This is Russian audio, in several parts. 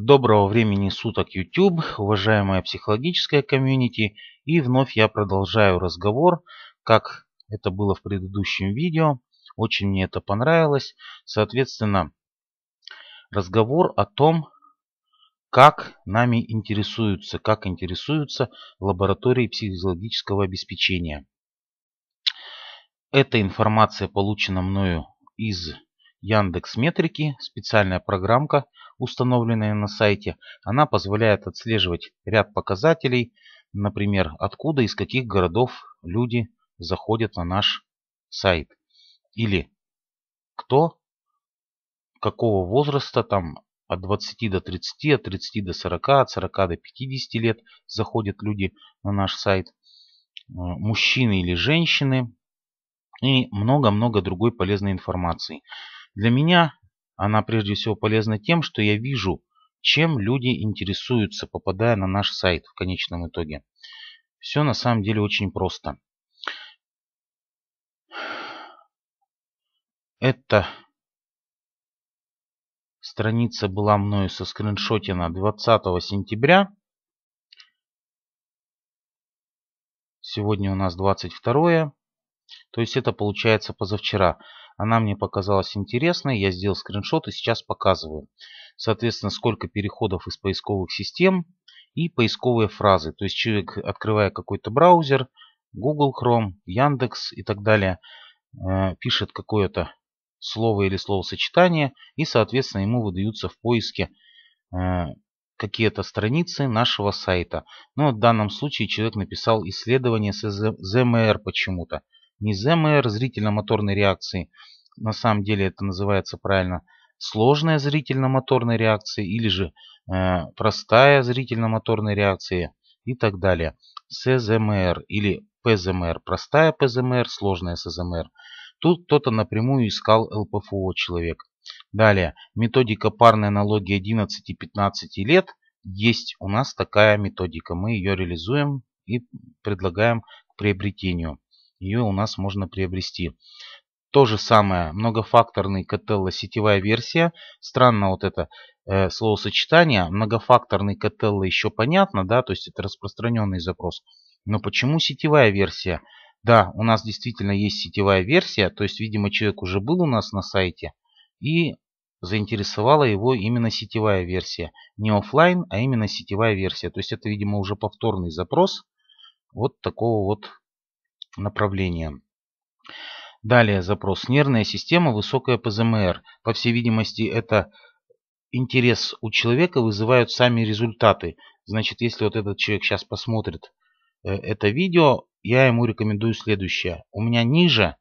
Доброго времени суток, YouTube, уважаемая психологическая комьюнити. И вновь я продолжаю разговор, как это было в предыдущем видео. Очень мне это понравилось. Соответственно, разговор о том, как нами интересуются, как интересуются лаборатории психологического обеспечения. Эта информация получена мною из Яндекс Метрики, специальная программка, установленные на сайте, она позволяет отслеживать ряд показателей, например, откуда из каких городов люди заходят на наш сайт. Или кто, какого возраста, там от 20 до 30, от 30 до 40, от 40 до 50 лет заходят люди на наш сайт. Э, мужчины или женщины. И много-много другой полезной информации. Для меня она прежде всего полезна тем, что я вижу, чем люди интересуются, попадая на наш сайт в конечном итоге. Все на самом деле очень просто. Эта страница была мною со скриншотина 20 сентября. Сегодня у нас 22. То есть это получается позавчера. Она мне показалась интересной, я сделал скриншот и сейчас показываю. Соответственно, сколько переходов из поисковых систем и поисковые фразы. То есть человек, открывая какой-то браузер, Google Chrome, Яндекс и так далее, э, пишет какое-то слово или словосочетание, и, соответственно, ему выдаются в поиске э, какие-то страницы нашего сайта. Ну, в данном случае человек написал исследование с ЗМР почему-то не ЗМР, зрительно-моторной реакции, на самом деле это называется правильно, сложная зрительно-моторная реакция или же э, простая зрительно-моторная реакция и так далее. СЗМР или ПЗМР, простая ПЗМР, сложная СЗМР. Тут кто-то напрямую искал ЛПФО человек. Далее, методика парной аналогии 11 и 15 лет. Есть у нас такая методика, мы ее реализуем и предлагаем к приобретению ее у нас можно приобрести. То же самое, многофакторный Котелло, сетевая версия. Странно вот это э, словосочетание. Многофакторный Котелло еще понятно, да, то есть это распространенный запрос. Но почему сетевая версия? Да, у нас действительно есть сетевая версия, то есть, видимо, человек уже был у нас на сайте и заинтересовала его именно сетевая версия. Не офлайн, а именно сетевая версия. То есть это, видимо, уже повторный запрос вот такого вот направлениям. Далее запрос «Нервная система, высокая ПЗМР». По всей видимости, это интерес у человека вызывают сами результаты. Значит, если вот этот человек сейчас посмотрит э, это видео, я ему рекомендую следующее. У меня ниже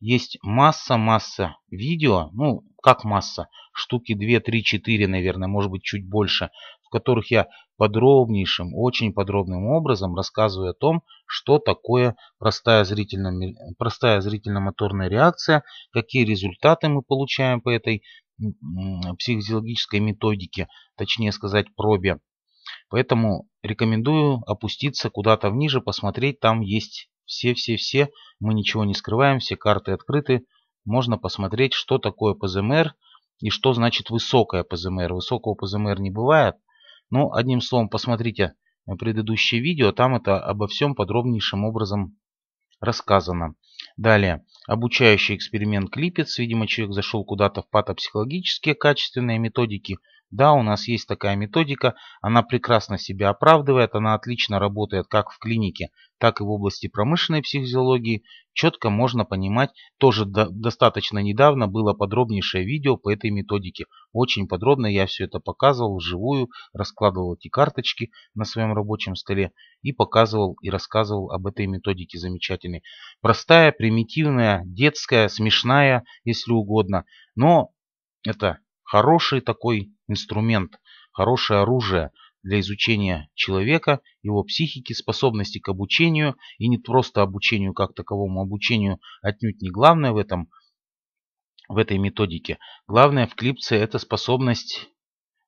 есть масса-масса видео, ну, как масса, штуки 2, 3, 4, наверное, может быть, чуть больше, которых я подробнейшим, очень подробным образом рассказываю о том, что такое простая, зрительно, простая зрительно-моторная реакция, какие результаты мы получаем по этой психофизиологической методике, точнее сказать, пробе. Поэтому рекомендую опуститься куда-то вниже, посмотреть, там есть все-все-все, мы ничего не скрываем, все карты открыты, можно посмотреть, что такое ПЗМР и что значит высокая ПЗМР. Высокого ПЗМР не бывает, ну, одним словом, посмотрите э, предыдущее видео, там это обо всем подробнейшим образом рассказано. Далее, обучающий эксперимент Клипец. Видимо, человек зашел куда-то в патопсихологические качественные методики – да, у нас есть такая методика, она прекрасно себя оправдывает, она отлично работает как в клинике, так и в области промышленной психологии. Четко можно понимать, тоже достаточно недавно было подробнейшее видео по этой методике. Очень подробно я все это показывал вживую, раскладывал эти карточки на своем рабочем столе и показывал и рассказывал об этой методике замечательной. Простая, примитивная, детская, смешная, если угодно, но это Хороший такой инструмент, хорошее оружие для изучения человека, его психики, способности к обучению, и не просто обучению как таковому, обучению отнюдь не главное в, этом, в этой методике. Главное в клипсе это способность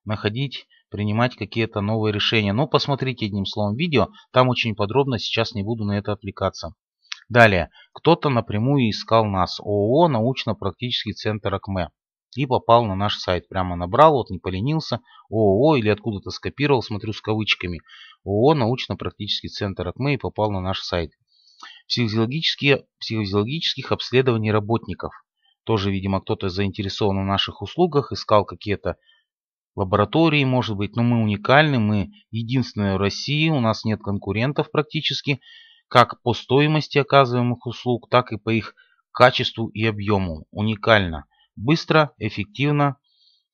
находить принимать какие-то новые решения. Но посмотрите одним словом видео, там очень подробно, сейчас не буду на это отвлекаться. Далее, кто-то напрямую искал нас. ООО «Научно-практический центр АКМЭ» и попал на наш сайт. Прямо набрал, вот не поленился, ООО или откуда-то скопировал, смотрю с кавычками, ООО научно-практический центр АКМЭ и попал на наш сайт. Психофизиологические, психофизиологических обследований работников. Тоже, видимо, кто-то заинтересован в наших услугах, искал какие-то лаборатории, может быть, но мы уникальны, мы единственные в России, у нас нет конкурентов практически, как по стоимости оказываемых услуг, так и по их качеству и объему. Уникально быстро, эффективно.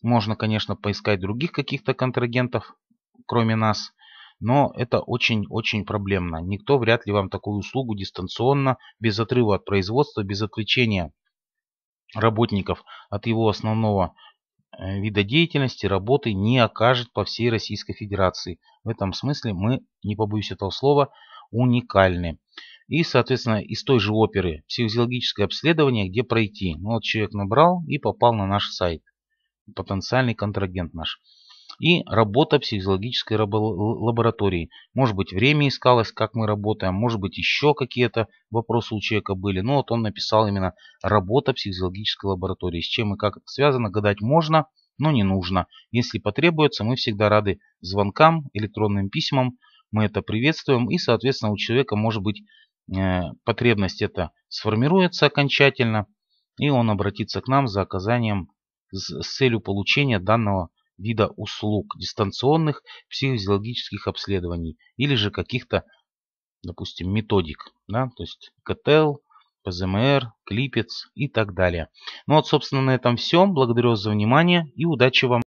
Можно, конечно, поискать других каких-то контрагентов, кроме нас, но это очень-очень проблемно. Никто вряд ли вам такую услугу дистанционно, без отрыва от производства, без отвлечения работников от его основного э, вида деятельности работы не окажет по всей Российской Федерации. В этом смысле мы, не побоюсь этого слова, уникальны. И, соответственно, из той же оперы психологическое обследование, где пройти. Ну, вот человек набрал и попал на наш сайт. Потенциальный контрагент наш. И работа психофизиологической лаборатории. Может быть, время искалось, как мы работаем. Может быть, еще какие-то вопросы у человека были. Ну, вот он написал именно работа психологической лаборатории. С чем и как связано, гадать можно, но не нужно. Если потребуется, мы всегда рады звонкам, электронным письмам. Мы это приветствуем. И, соответственно, у человека может быть Э, потребность эта сформируется окончательно, и он обратится к нам за оказанием с целью получения данного вида услуг, дистанционных психофизиологических обследований или же каких-то, допустим, методик, да, то есть КТЛ, ПЗМР, Клипец и так далее. Ну вот, собственно, на этом все. Благодарю вас за внимание и удачи вам!